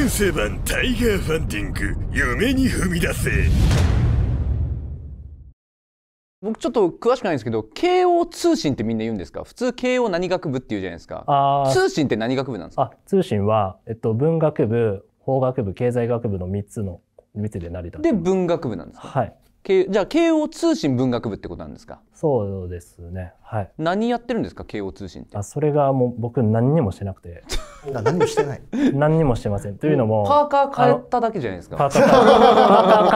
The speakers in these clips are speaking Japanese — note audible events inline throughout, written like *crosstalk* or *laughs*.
県政版タイガーファンディング夢に踏み出せ僕ちょっと詳しくないんですけど慶応通信ってみんな言うんですか普通慶応何学部っていうじゃないですか通信って何学部なんですか通信は、えっと、文学部法学部経済学部の3つの3つで成り立ってで文学部なんですかはい慶じゃあ慶応通信文学部ってことなんですかそうですねはい何やってるんですか慶応通信ってあそれがもう僕何にもしてなくて *laughs* 何にもしてない何にもしてませんというのもパーカー変えただけじゃないですかパーカーパーカ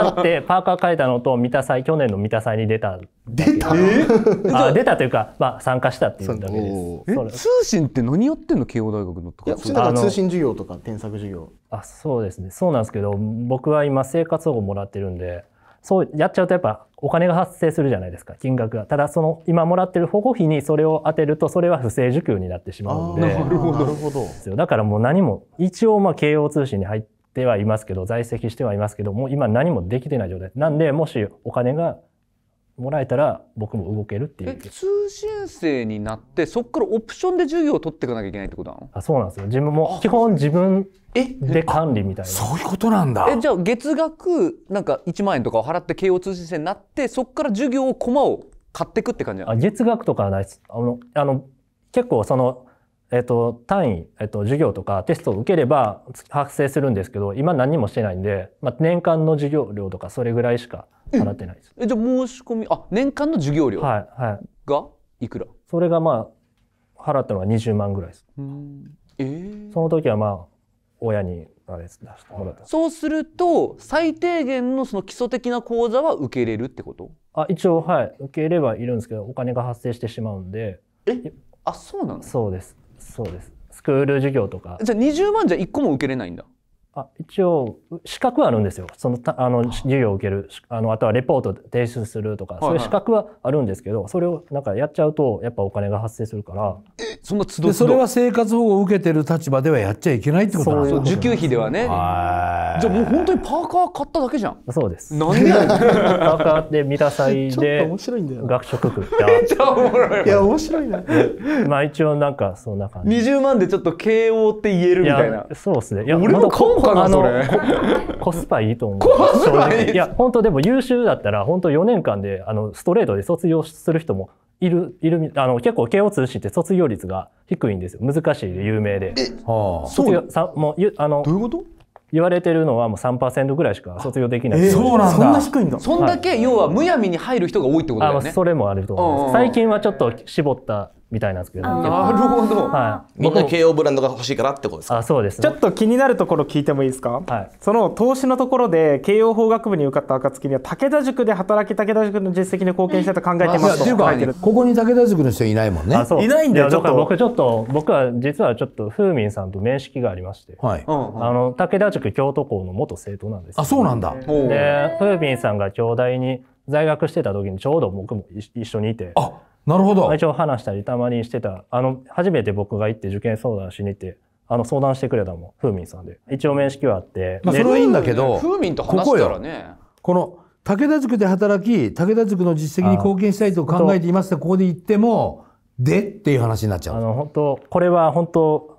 ー買ってパーカー変えたのと三田祭去年の三田祭に出た出た、えー、あ出たというか、まあ、参加したっていうだけです通信って何やってんの慶応大学のとかいや通だから通信授業とか添削授業あそうですねそうなんですけど僕は今生活保護もらってるんでそうやっちゃうとやっぱお金が発生するじゃないですか金額がただその今もらってる保護費にそれを当てるとそれは不正受給になってしまうのでなるほどだからもう何も一応まあ慶応通信に入ってはいますけど在籍してはいますけどもう今何もできてない状態なんでもしお金がもらえたら僕も動けるっていう通信制になってそこからオプションで授業を取っていかなきゃいけないってことなのあそうなんですよ自分も基本自分で管理みたいなそういうことなんだえじゃあ月額なんか1万円とかを払って慶応通信制になってそこから授業を駒を買っていくって感じなのあ月額とかはないですあのあの結構そのえっと、単位、えっと、授業とかテストを受ければ発生するんですけど今何もしてないんで、まあ、年間の授業料とかそれぐらいしか払ってないです。えじゃあ申し込み、あ、年間の授業料が、はいはい、いくらそれがまあ、払ったのは20万ぐらいです。うんえー、その時はまあ、親にあれ出してもらった。そうすると、最低限のその基礎的な講座は受け入れるってことあ、一応はい、受け入れはいるんですけど、お金が発生してしまうんで。えあ、そうなのそうです。そうです。スクール授業とか。じゃあ20万じゃ1個も受けれないんだ。あ一応資格はあるんですよそのあの授業を受けるあのあとはレポート提出するとか、そういう資格はあるんですけどそれをなんかやっちゃうとやっぱお金が発生するからそんなでそれは生活保護を受けてる立場ではやっちゃいけないってことなんです受給費ではねじゃあもう本当にパーカー買っただけじゃんそうですなんで *laughs* パーカーで見た際で学食食った *laughs* めっちゃおもろいいや面白いなまあ一応なんかそんな感じ20万でちょっと慶応って言えるみたいなそうですねいや俺も買うかあの *laughs* コスパいいと思う正直いや本当でも優秀だったら本当4年間であのストレートで卒業する人もいるいるあの結構慶応通信って卒業率が低いんですよ難しいで有名で。え卒業さもうあのどういうこと言われてるのはもう3%ぐらいしか卒業できない、えー、そうなんだそんな低いんだそんだけ要はむやみに入る人が多いってことだよね、あそれもあると思います最近はちょっと絞ったみたいなんですけど、ね、なるほど、はい、みんな慶応ブランドが欲しいからってことですかあそうです、ね、ちょっと気になるところ聞いてもいいですか、はい、その投資のところで慶応法学部に受かった暁には武田塾で働き武田塾の実績に貢献したと考えてますと書いてるここに武田塾の人いないもんねいないんだよちょっと僕ちょっと僕は実はちょっと風民さんと面識がありまして、はいあの武田塾京都校の元生徒なんです、ね、あそうなんだで風民さんが京大に在学してた時にちょうど僕も一緒にいてあなるほど。一応話したりたまにしてた、あの、初めて僕が行って受験相談しに行って、あの、相談してくれたもん、ふうみんさんで。一応面識はあって。まあ、それはいいんだけど、ふうみんと話したらね。この、武田塾で働き、武田塾の実績に貢献したいと考えていますって、ここで言っても、でっていう話になっちゃう。あの、本当これは本当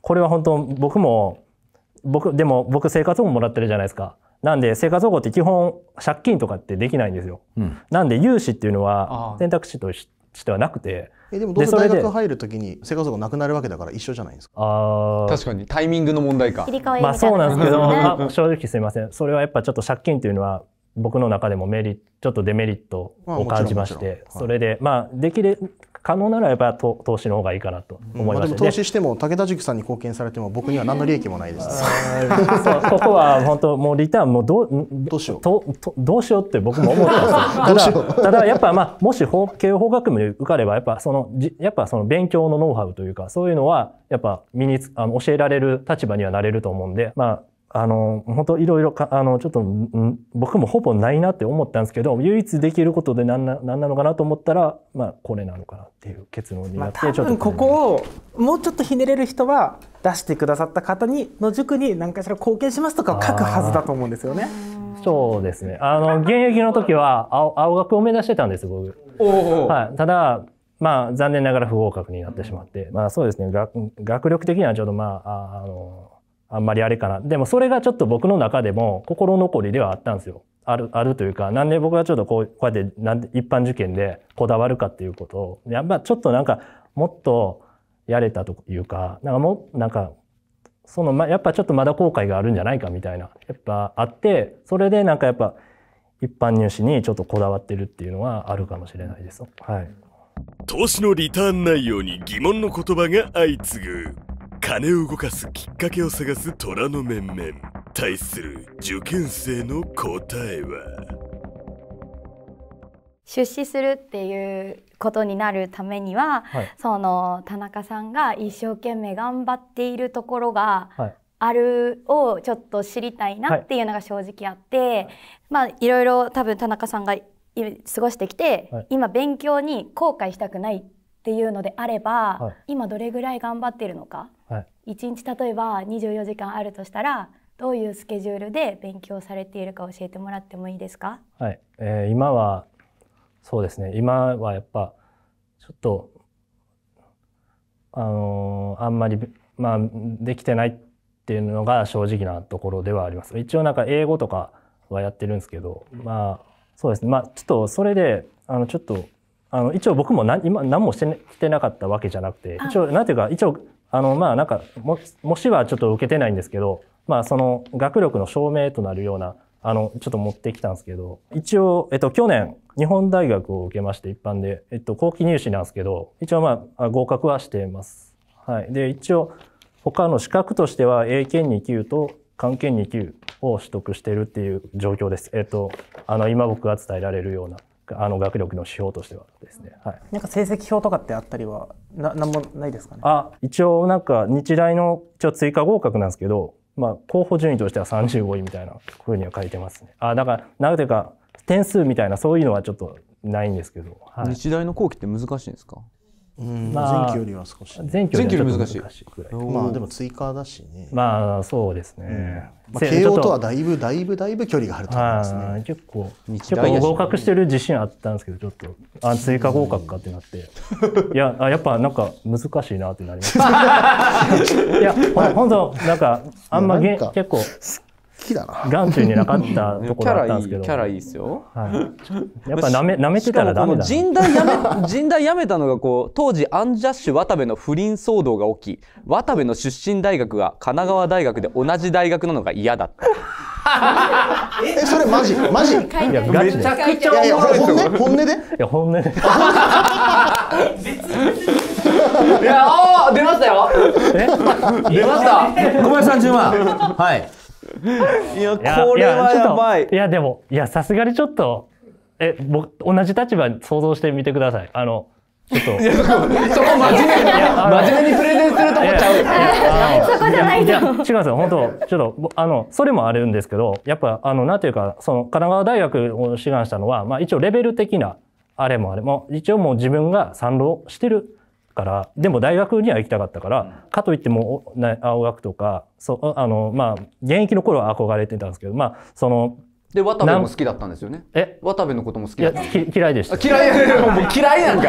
これは本当僕も、僕、でも僕生活保護もらってるじゃないですか。なんで生活保護って基本借金とかってできないんですよ。うん、なんで融資っていうのは選択肢としてしではなくてえでもどうせ大学入るときに生活保護なくなるわけだから一緒じゃないですかあ確かにタイミングの問題か切り替えまあそうなんですけど、正直すみませんそれはやっぱちょっと借金というのは僕の中でもメリちょっとデメリットを感じまして、それでまあできる可能ならやっぱり投資の方がいいかなと思います、ね、うん、まあ、投資しても武田塾さんに貢献されても僕には何の利益もないです、ね、*laughs* ここは本当もうリターンもどうどうしようととどうしようって僕も思ったんですよ *laughs* ただやっぱまあもし法慶法学部に受かればやっぱそのやっぱその勉強のノウハウというかそういうのはやっぱ身にあの教えられる立場にはなれると思うんでまああの、本当いろいろか、あの、ちょっと、僕もほぼないなって思ったんですけど、唯一できることで何な何なのかなと思ったら、まあ、これなのかなっていう結論になって、ちょっと。ここを、もうちょっとひねれる人は、出してくださった方に、の塾に何かしら貢献しますとか書くはずだと思うんですよね。そうですね。あの、現役の時は青、青学を目指してたんです、僕。はい。ただ、まあ、残念ながら不合格になってしまって、まあ、そうですね。学力的にはちょっと、まあ、あの、あんまりあれかな。でもそれがちょっと僕の中でも心残りではあったんですよ。ある、あるというか、なんで僕がちょっとこう、こうやってなんで一般受験でこだわるかっていうことを、やっぱちょっとなんかもっとやれたというか、なんかも、なんか、その、ま、やっぱちょっとまだ後悔があるんじゃないかみたいな、やっぱあって、それでなんかやっぱ一般入試にちょっとこだわってるっていうのはあるかもしれないです。はい。投資のリターン内容に疑問の言葉が相次ぐ。金を動かすきっかけを探す虎の面々対する受験生の答えは出資するっていうことになるためには、はい、その田中さんが一生懸命頑張っているところが、はいあるをちょっと知りたいなっていうのが正直あって、はい、まあいろいろ多分田中さんが過ごしてきて、はい、今勉強に後悔したくないっっていうのであれば、はい、今どれぐらい頑張ってるのか、はい、1日例えば24時間あるとしたらどういうスケジュールで勉強されているか教えてもらってもいいですか、はいえー、今はそうですね今はやっぱちょっとあのー、あんまり、まあ、できてないっていうのが正直なところではあります。一応なんか英語とかはやってるんですけど、まあそうですねまあちょっとそれであのちょっとあの一応僕も何今何もして、ね、てなかったわけじゃなくて一応なんていうか一応あのまあなんかもしはちょっと受けてないんですけどまあその学力の証明となるようなあのちょっと持ってきたんですけど一応、えっと、去年日本大学を受けまして一般で、えっと、後期入試なんですけど一応まあ合格はしてます。はい、で一応他の資格としては英検2級と漢検2級を取得してるっていう状況です。えっとあの今僕が伝えられるようなあの学力の指標としてはですね、はい、なんか成績表とかってあったりはななんもないですかねあ一応なんか日大の一応追加合格なんですけど、まあ、候補順位としては35位みたいなふうには書いてますねあだからなんていうか点数みたいなそういうのはちょっとないんですけど、はい、日大の後期って難しいんですかまあ、前期よりは少し、ね、前期より難しいまあでも追加だしねまあそうですね、うん、まあ、慶応とはだいぶだいぶだいぶ距離があると思いますね結構結構合格してる自信あったんですけどちょっとあ追加合格かってなって、うん、いやあやっぱなんか難しいなってなりました *laughs* いやほほなんかあんまげ結構きだな眼中になかったところだったんですけどキャラいいですよ、はい、やっぱなめなめてたらダメだ甚大やめ甚大やめたのがこう当時アンジャッシュ渡部の不倫騒動が起き渡部の出身大学が神奈川大学で同じ大学なのが嫌だった *laughs* えそれマジマジいやガチでめちゃくちゃ本音本音でいや本音で *laughs* いやあ出ましたよえ出ました小林さん10万はいいやこれはやばいいやでもいやさすがにちょっとえ僕同じ立場想像してみてくださいあのちょっとそこ真面目に真面目にプレゼンするとこちゃうそこじゃないと違うんですよ本当ちょっとあのそれもあるんですけどやっぱあのなんていうかその神奈川大学を志願したのはまあ一応レベル的なあれもあれも一応もう自分が賛同してるからでも大学には行きたかったから、かといっても青学とかそあの、まあ、現役の頃は憧れてたんですけどまあその。で渡部も好きだったんですよね。え渡部のことも好きだった。嫌いでした。嫌いもう嫌いなん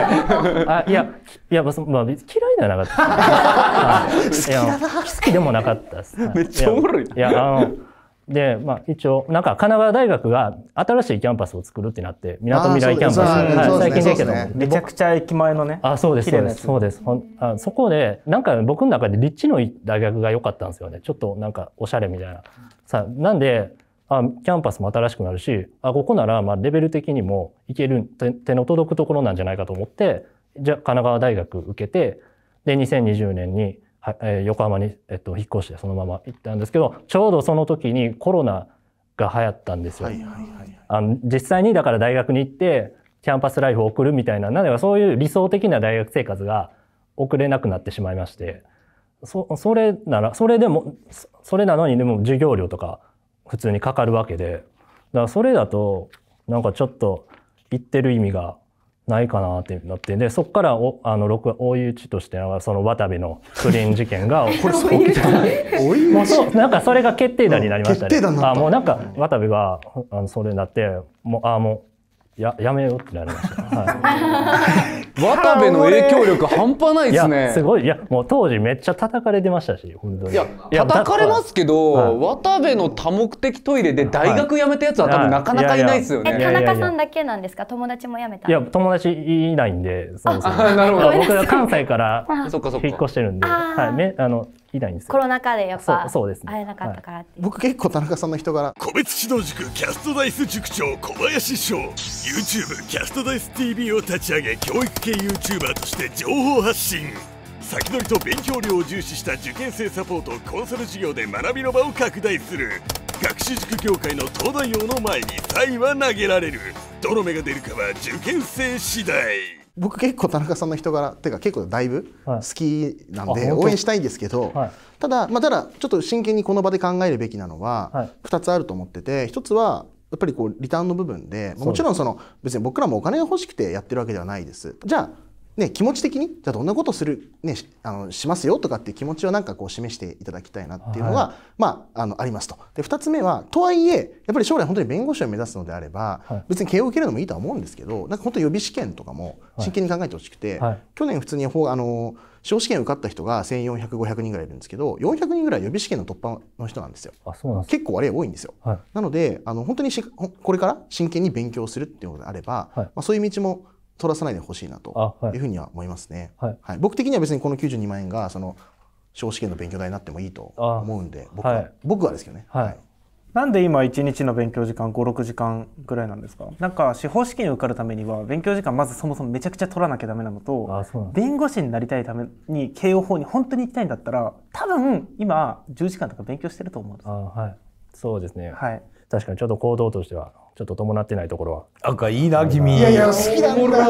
か。あいやいやまあまあ嫌いではなかった。*laughs* 好きだな。好きでもなかったです。めっちゃおもろい。いやあの。で、まあ、一応、なんか神奈川大学が新しいキャンパスを作るってなって、みなとみらいキャンパス、はい、最近できたの、めちゃくちゃ駅前のね。あ、そうです、そうです、そうです。あそこで、なんか僕の中で立地のいい大学が良かったんですよね。ちょっとなんかおしゃれみたいな。さなんで、あキャンパスも新しくなるし、あ、ここなら、まあ、レベル的にもいける、手の届くところなんじゃないかと思って、じゃあ、神奈川大学受けて、で、2020年に、はえ横浜に、えっと、引っ越してそのまま行ったんですけどちょうどその時にコロナが流行ったんですよ。あの実際にだから大学に行ってキャンパスライフを送るみたいななのでそういう理想的な大学生活が送れなくなってしまいましてそそれならそれでもそれなのにでも授業料とか普通にかかるわけでだからそれだとなんかちょっと行ってる意味がないかなってなってでそこからおあの六大い打としてその渡部の不倫事件が *laughs* 起これそう起きた追い打ちなんかそれが決定打になりましたね、うん、あもうなんか渡部があのそれになってもうあもうややめようってなりました、はい *laughs* *laughs* 渡部の影響力半端ないですね。すごい。いや、もう当時めっちゃ叩かれてましたし、本当に。いや、叩かれますけど、はい、渡部の多目的トイレで大学辞めたやつは多分なかなかいないですよね。田中さんだけなんですか友達も辞めたいや、友達いないんで、そうですね。なるほど。僕は関西から引っ越してるんで、はい、めあのいないんですコロナ禍でやっぱそうですね会えなかったから、はい、僕結構田中さんの人柄個別指導塾キャストダイス塾長小林翔 YouTube キャストダイス TV を立ち上げ教育系 YouTuber として情報発信先取りと勉強量を重視した受験生サポートコンサル事業で学びの場を拡大する学習塾業界の東大王の前にンは投げられるどの目が出るかは受験生次第僕結構田中さんの人柄っていうか結構だいぶ好きなんで応援したいんですけど、はい、ただまあただちょっと真剣にこの場で考えるべきなのは2つあると思ってて1つはやっぱりこうリターンの部分でもちろんその別に僕らもお金が欲しくてやってるわけではないです。じゃあね、気持ち的にじゃあどんなことする、ね、あのしますよとかっていう気持ちをなんかこう示していただきたいなっていうのが、はい、まあ、あのありますと。で2つ目はとはいえやっぱり将来本当に弁護士を目指すのであれば、はい、別に慶応を受けるのもいいとは思うんですけどなんか本当予備試験とかも真剣に考えてほしくて、はい、去年普通にあの司法試験受かった人が1400500人ぐらいいるんですけど400人ぐらい予備試験の突破の人なんですよ。あそうなん結構あれ多いんですよ。なのであの本当にしこれから真剣に勉強するっていうのであれば、まあ、そういう道も取らさないでほしいなというふうには思いますね。はい、はい、僕的には別にこの92万円がその司試験の勉強代になってもいいと思うんで僕ははい、僕はですけどね。はい、はいなんで今一日の勉強時間56時間ぐらいなんですかなんか司法試験を受かるためには勉強時間まずそもそもめちゃくちゃ取らなきゃダメなのと弁護士になりたいために慶応法に本当に行きたいんだったら多分今10時間とか勉強してると思うんですあ、はい、そうですね、はい、確かにちょっと行動としてはちょっと伴ってないところは赤いいな君いやいや好きなんだ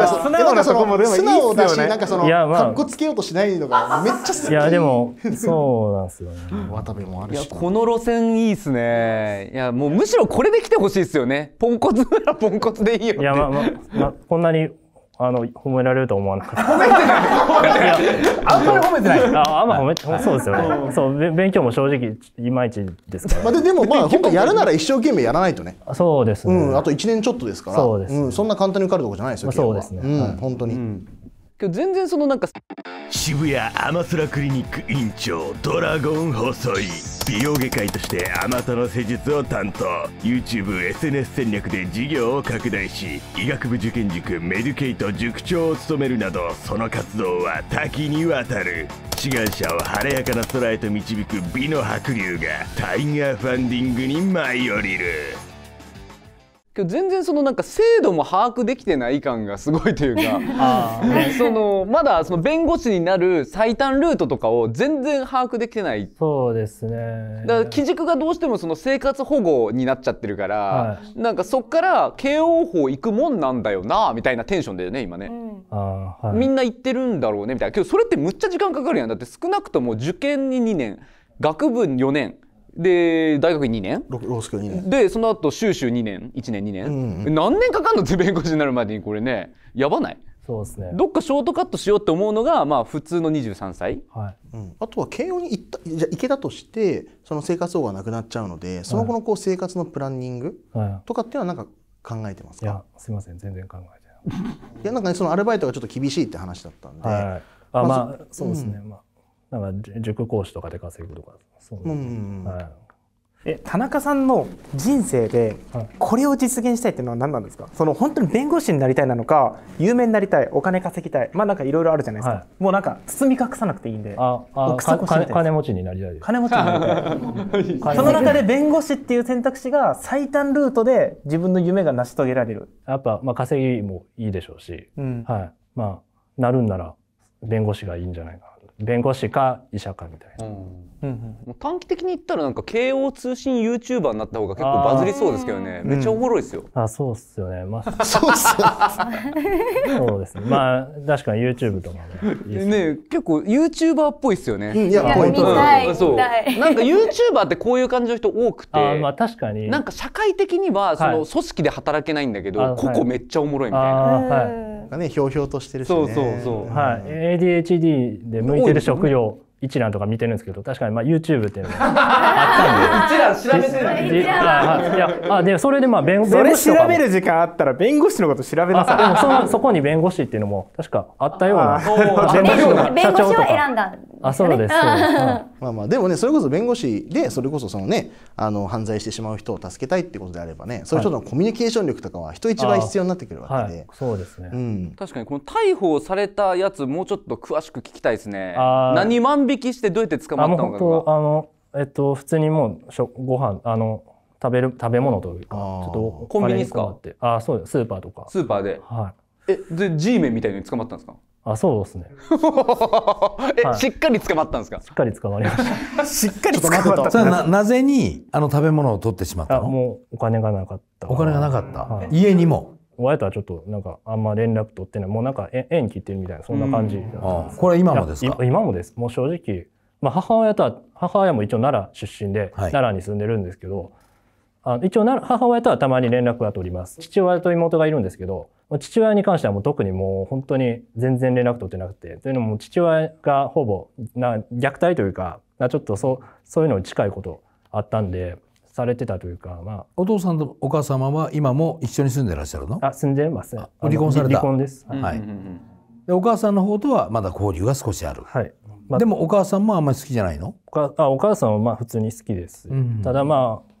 な素直なとこもでもいいすよね素直だしなんかそのいや、まあ、かっこつけようとしないのがめっちゃ好きいやでも *laughs* そうなんですよね渡部もあるし、いやこの路線いいっすねいやもうむしろこれで来てほしいっすよねポンコツならポンコツでいいよいやまあまあ、まあ、こんなにあの、褒められると思わなかった。褒めてないあんまり褒めてないああんまり褒めて、そうですよね。そう、勉強も正直、いまいちですから。まあで、でもまあ、*laughs* 本当やるなら一生懸命やらないとね。そうですね。うん、あと1年ちょっとですから。そうです、ね、うん、そんな簡単に受かるとこじゃないですよ、まあ、そうですね。うん、本当に。うん、今日全然そのなんか渋谷アマスラクリニック院長ドラゴン細井美容外科医としてあまたの施術を担当 YouTubeSNS 戦略で事業を拡大し医学部受験塾メデュケイト塾長を務めるなどその活動は多岐にわたる志願者を晴れやかな空へと導く美の白龍がタイガーファンディングに舞い降りるけど全然そのなんか制度も把握できてない感がすごいというか *laughs* *laughs* そのまだその弁護士になる最短ルートとかを全然把握できてないそうですねだから基軸がどうしてもその生活保護になっちゃってるから、はい、なんかそっから慶応法行くもんなんだよなみたいなテンションだよね今ね、うんはい、みんな行ってるんだろうねみたいなけどそれってむっちゃ時間かかるやんだって少なくとも受験に2年学部4年で大学2年ロースクール2年でその後修習2年1年2年、うんうん、何年かかんのって弁護士になるまでにこれねやばないそうですね、どっかショートカットしようって思うのが、まあ、普通の23歳、はいうん、あとは慶応に行ったじゃ行けたとしてその生活保護がなくなっちゃうのでその後のこう生活のプランニングとかっていうのは何か考えてますか、はい、いやすいません全然考えてないいやなんか、ね、そのアルバイトがちょっと厳しいって話だったんで、はい、あまあ、まあ、そうですね、うん、まあなんか塾講師とかで稼ぐとかそうでうんえ田中さんの人生でこれを実現したいっていうのは何なんですか、はい、その本当に弁護士になりたいなのか有名になりたいお金稼ぎたいまあなんかいろいろあるじゃないですか、はい、もうなんか包み隠さなくていいんでああ金持ちになりたい金持ちになりたいその中で弁護士っていう選択肢が最短ルートで自分の夢が成し遂げられるやっぱ、まあ、稼ぎもいいでしょうし、うん、はいまあなるんなら弁護士がいいんじゃないかな弁護士か医者かみたいな、うんうんうん、短期的に言ったらなんか慶応通信 YouTuber になった方が結構バズりそうですけどねめっちゃおもろいですよ、うん、あそうっすよねまあ *laughs* そうっす *laughs* そうですねまあ確かに YouTube とかねね結構 YouTuber っぽいっすよね、いやポイントそうなんか YouTuber ってこういう感じの人多くてあまあ確かになんか社会的にはその組織で働けないんだけど、はい、ここめっちゃおもろいみたいな、はいなんかねひょうひょうとしてるし、ね、そうそうそう、はい ADHD で向いてる職業一覧とか見てるんですけど確かにまあ YouTube っていうのはったんで。一覧調べてる。いや、あ、で、それでまあ弁護士それ調べる時間あったら弁護士のこと調べなさい。でもそのそこに弁護士っていうのも確かあったような。弁護士を選んだんです、ね。あ、そうです。まあまあでもね、それこそ弁護士でそれこそそのね、あの犯罪してしまう人を助けたいってことであればね、そのちょっとコミュニケーション力とかは人一倍必要になってくるわけで。そうですね。うん。確かにこの逮捕されたやつもうちょっと詳しく聞きたいですね。何万引きしてどうやって捕まったのか。あのえっと、普通にもうしょご飯あの食べる食べ物というかちょっとコンビニですかあそうですスーパーとかスーパーで、はい、えで G メンみたいに捕まったんですかあそうですね *laughs* え、はい、しっかり捕まったんですかしっかり捕まりました *laughs* しっかり捕まったじゃ、ななぜにあの食べ物を取ってしまったのもうお金がなかったお金がなかった、はい、家にも親とはちょっとなんかあんま連絡取ってないもうなんか縁切ってるみたいなそんな感じ、うん、これ今もですか今もですもう正直まあ、母親とは母親も一応奈良出身で、奈良に住んでるんですけどあ一応母親とはたまに連絡は取ります父親と妹がいるんですけど父親に関してはもう特にもう本当に全然連絡取ってなくてというのも父親がほぼな虐待というかちょっとそそういうのに近いことあったんでされてたというか、まあ、お父さんとお母様は今も一緒に住んでらっしゃるのあ住んでます離婚された離婚です、はい、はい、でお母さんの方とはまだ交流が少しある、はい、まあ、でもお母さんもあんまり好きじゃないのあお母さんはまあ普通に好きです、うんただまあ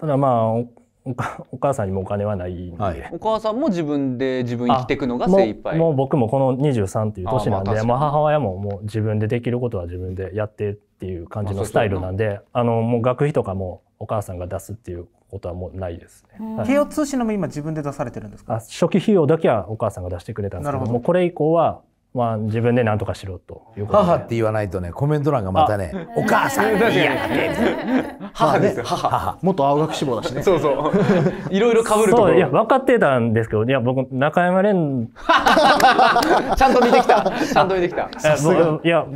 ただまあお母さんにもお金はないんで、はい、お母さんも自分で自分生きていくのが精一杯もう僕もこの23っていう年なんでまあ、まあ、母親ももう自分でできることは自分でやってっていう感じのスタイルなんで、あのもう学費とかもお母さんが出すっていうことはもうないですね。慶応通信のも今自分で出されてるんですか。初期費用だけはお母さんが出してくれたんですけど、どもうこれ以降はまあ、自分で何とかしろということ母って言わないとねコメント欄がまたね「お母さん! *laughs*」母です母もっと青学志望だしねそうそう *laughs* いろいろかぶるとこいや分かってたんですけどいや僕中山蓮 *laughs* ちゃんと見てきたちゃんと見てきたいや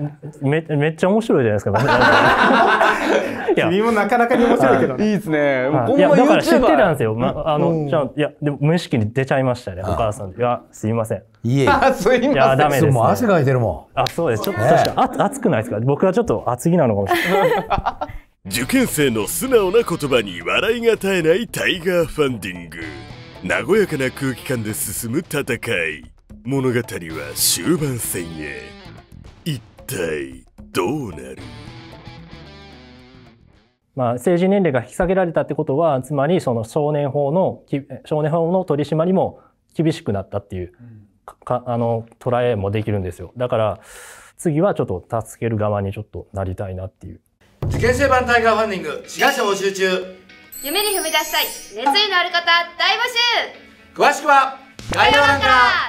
めめっちゃ面白いじゃないですかいや君もなかなかに面白いけどいいですねいやだから知ってたんですよ、ま、あのじゃいやでも無意識に出ちゃいましたねお母さんいやすいませんいえいやダメですね、もう汗かいてるもん。あ、そうです。ちょっと確か、ね、暑くないですか。僕はちょっと厚着なのかもしれない。*laughs* 受験生の素直な言葉に笑いが絶えないタイガーファンディング和やかな空気感で進む戦い物語は終盤戦へ一体どうなるまあ、成人年齢が引き下げられたってことはつまりその少年法の少年法の取り締まりも厳しくなったっていうかあの捉えもできるんですよだから次はちょっと助ける側にちょっとなりたいなっていう受験生版タイガーファンディング志願者募集中夢に踏み出したい熱意のある方大募集詳しくは概要欄から